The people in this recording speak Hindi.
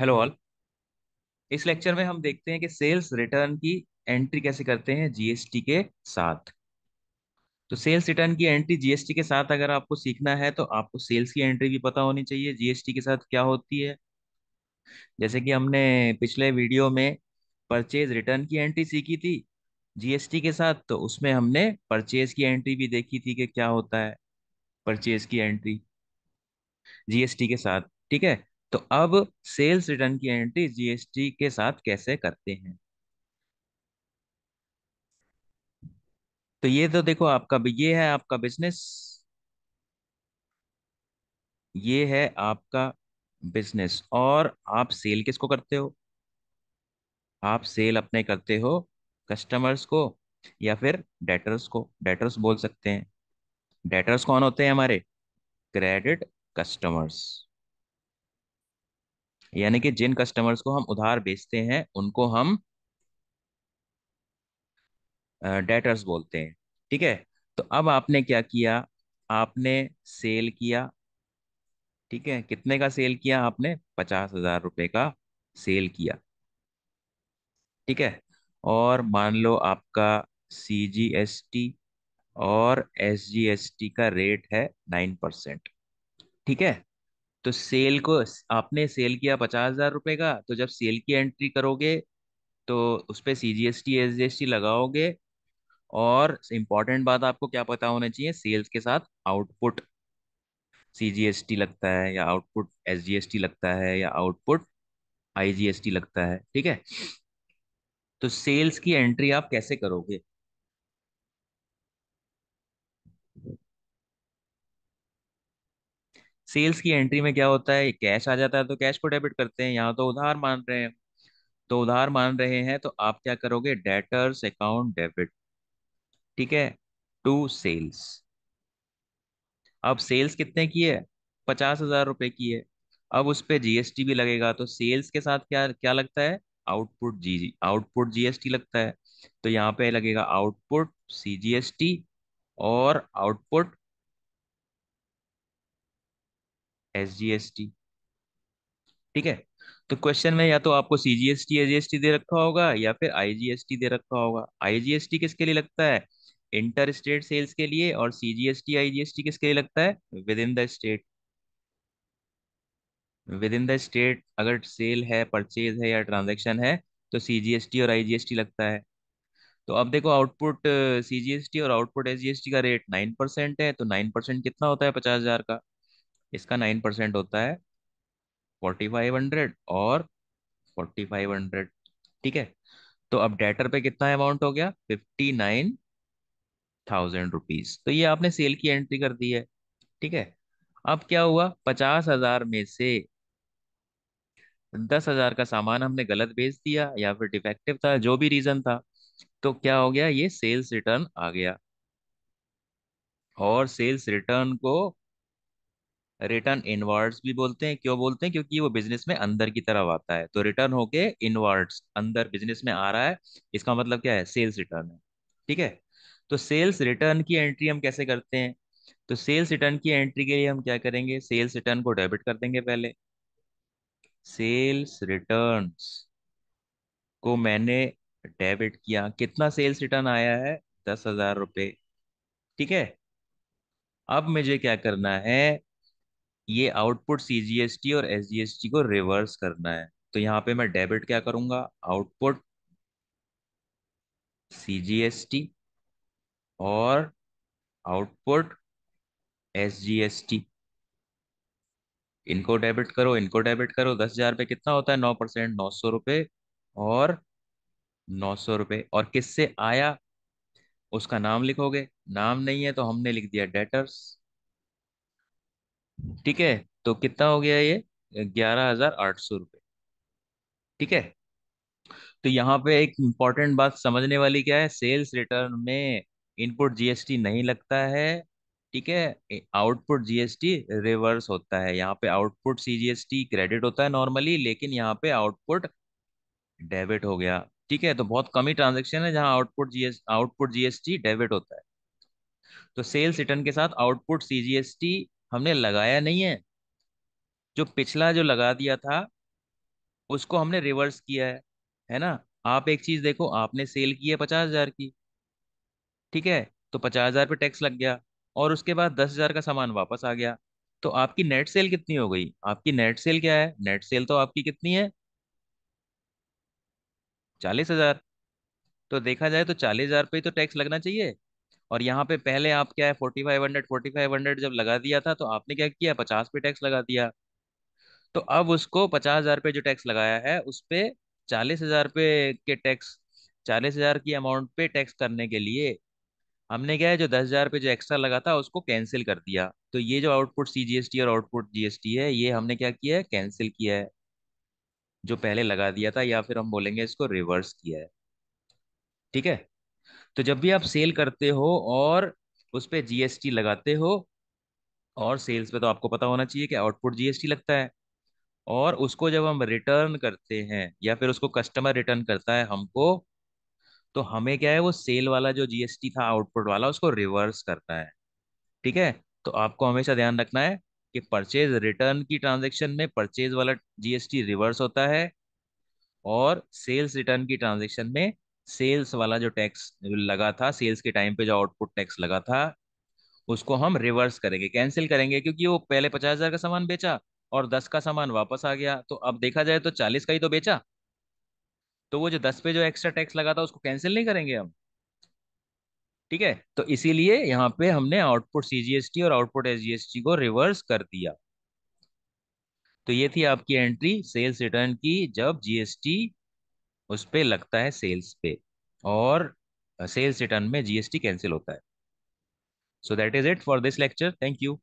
हेलो ऑल इस लेक्चर में हम देखते हैं कि सेल्स रिटर्न की एंट्री कैसे करते हैं जीएसटी के साथ तो सेल्स रिटर्न की एंट्री जीएसटी के साथ अगर आपको सीखना है तो आपको सेल्स की एंट्री भी पता होनी चाहिए जीएसटी के साथ क्या होती है जैसे कि हमने पिछले वीडियो में परचेज रिटर्न की एंट्री सीखी थी जीएसटी के साथ तो उसमें हमने परचेज की एंट्री भी देखी थी कि क्या होता है परचेज की एंट्री जीएसटी के साथ ठीक है तो अब सेल्स रिटर्न की एंट्री जीएसटी के साथ कैसे करते हैं तो ये तो देखो आपका ये है आपका बिजनेस ये है आपका बिजनेस और आप सेल किसको करते हो आप सेल अपने करते हो कस्टमर्स को या फिर डेटर्स को डेटर्स बोल सकते हैं डेटर्स कौन होते हैं हमारे क्रेडिट कस्टमर्स यानी कि जिन कस्टमर्स को हम उधार बेचते हैं उनको हम डेटर्स बोलते हैं ठीक है तो अब आपने क्या किया आपने सेल किया ठीक है कितने का सेल किया आपने पचास हजार रुपये का सेल किया ठीक है और मान लो आपका सी जी एस टी और एस जी एस टी का रेट है नाइन परसेंट ठीक है तो सेल को आपने सेल किया पचास हजार रुपये का तो जब सेल की एंट्री करोगे तो उस पर C G S T S G S T लगाओगे और इम्पॉर्टेंट बात आपको क्या पता होना चाहिए सेल्स के साथ output C G S T लगता है या output S G S T लगता है या output I G S T लगता है ठीक है तो सेल्स की एंट्री आप कैसे करोगे सेल्स की एंट्री में क्या होता है कैश आ जाता है तो कैश को डेबिट करते हैं यहाँ तो उधार मान रहे हैं तो उधार मान रहे हैं तो आप क्या करोगे डेटर्स अकाउंट डेबिट ठीक है टू सेल्स अब सेल्स कितने की है पचास हजार रुपए की है अब उस पर जीएसटी भी लगेगा तो सेल्स के साथ क्या क्या लगता है आउटपुट जी आउटपुट जीएसटी लगता है तो यहाँ पे लगेगा आउटपुट सीजीएसटी और आउटपुट एसजीएसटी ठीक है तो क्वेश्चन में या तो आपको सीजीएसटी एसजीएसटी दे रखा होगा या फिर आईजीएसटी दे रखा होगा आईजीएसटी किसके लिए लगता है इंटर स्टेट सेल्स के लिए और सीजीएसटी आईजीएसटी किसके लिए लगता है within the state within the state अगर सेल है परचेज है या ट्रांजेक्शन है तो सीजीएसटी और आईजीएसटी लगता है तो अब देखो आउटपुट सीजीएसटी और आउटपुट एसजीएसटी का रेट नाइन परसेंट है तो नाइन परसेंट कितना होता है पचास हजार का इसका नाइन परसेंट होता है फोर्टी फाइव हंड्रेड और फोर्टी फाइव हंड्रेड ठीक है तो अब डेटर पे कितना अमाउंट हो गया फिफ्टी नाइन थाउजेंड रुपीज तो ये आपने सेल की एंट्री कर दी है ठीक है अब क्या हुआ पचास हजार में से दस हजार का सामान हमने गलत भेज दिया या फिर डिफेक्टिव था जो भी रीजन था तो क्या हो गया ये सेल्स रिटर्न आ गया और सेल्स रिटर्न को रिटर्न इनवर्ड्स भी बोलते हैं क्यों बोलते हैं क्योंकि वो बिजनेस में अंदर की तरफ आता है तो रिटर्न होके इनवर्ड्स अंदर बिजनेस में आ रहा है इसका मतलब क्या है सेल्स रिटर्न है ठीक है तो सेल्स रिटर्न की एंट्री हम कैसे करते हैं तो सेल्स रिटर्न की एंट्री के लिए हम क्या करेंगे सेल्स रिटर्न को डेबिट कर देंगे पहले सेल्स रिटर्न को मैंने डेबिट किया कितना सेल्स रिटर्न आया है दस हजार रुपये ठीक है अब मुझे क्या करना है ये आउटपुट सीजीएसटी और एस को रिवर्स करना है तो यहाँ पे मैं डेबिट क्या करूंगा आउटपुट सी और आउटपुट एस इनको डेबिट करो इनको डेबिट करो दस हजार रुपये कितना होता है नौ परसेंट नौ सौ रुपये और नौ सौ रुपये और किससे आया उसका नाम लिखोगे नाम नहीं है तो हमने लिख दिया डेटर्स ठीक है तो कितना हो गया ये ग्यारह हजार आठ सौ रुपये ठीक है तो यहाँ पे एक इंपॉर्टेंट बात समझने वाली क्या है सेल्स रिटर्न में इनपुट जीएसटी नहीं लगता है ठीक है आउटपुट जीएसटी रिवर्स होता है यहाँ पे आउटपुट सीजीएसटी क्रेडिट होता है नॉर्मली लेकिन यहाँ पे आउटपुट डेबिट हो गया ठीक है तो बहुत कम ही ट्रांजेक्शन है जहां output GS output GST debit होता है तो सेल्स रिटर्न के साथ आउटपुट सीजीएसटी हमने लगाया नहीं है जो पिछला जो लगा दिया था उसको हमने रिवर्स किया है है ना आप एक चीज देखो आपने सेल की है पचास हजार की ठीक है तो पचास हजार पे टैक्स लग गया और उसके बाद दस हजार का सामान वापस आ गया तो आपकी नेट सेल कितनी हो गई आपकी नेट सेल क्या है नेट सेल तो आपकी कितनी है चालीस हजार तो देखा जाए तो चालीस हजार पे तो टैक्स लगना चाहिए और यहाँ पे पहले आप क्या है forty five hundred forty five hundred जब लगा दिया था तो आपने क्या किया पचास पे टैक्स लगा दिया तो अब उसको पचास हजार पे जो टैक्स लगाया है उस पर चालीस हजार पे के टैक्स चालीस हजार की अमाउंट पे टैक्स करने के लिए हमने क्या है जो दस हजार पे जो एक्स्ट्रा लगा था उसको कैंसिल कर दिया तो ये जो आउटपुट सी और आउटपुट जीएसटी है ये हमने क्या किया है कैंसिल किया है जो पहले लगा दिया था या फिर हम बोलेंगे इसको रिवर्स किया है ठीक है तो जब भी आप सेल करते हो और उस पर जीएसटी लगाते हो और सेल्स पे तो आपको पता होना चाहिए कि आउटपुट जीएसटी लगता है और उसको जब हम रिटर्न करते हैं या फिर उसको कस्टमर रिटर्न करता है हमको तो हमें क्या है वो सेल वाला जो जीएसटी था आउटपुट वाला उसको रिवर्स करता है ठीक है तो आपको हमेशा ध्यान रखना है कि परचेज रिटर्न की ट्रांजेक्शन में परचेज वाला जीएसटी रिवर्स होता है और सेल्स रिटर्न की ट्रांजेक्शन में सेल्स वाला जो टैक्स लगा था सेल्स के टाइम पे जो आउटपुट टैक्स लगा था उसको हम रिवर्स करेंगे कैंसिल करेंगे क्योंकि वो पहले पचास हजार का सामान बेचा और दस का सामान वापस आ गया तो अब देखा जाए तो चालीस का ही तो बेचा तो वो जो दस पे जो एक्स्ट्रा टैक्स लगा था उसको कैंसिल नहीं करेंगे हम ठीक है तो इसीलिए यहाँ पे हमने आउटपुट सीजीएसटी और आउटपुट एसजीएसटी को रिवर्स कर दिया तो ये थी आपकी एंट्री सेल्स रिटर्न की जब जीएसटी उस पर लगता है सेल्स पे और सेल्स रिटर्न में जीएसटी कैंसिल होता है so that is it for this lecture thank you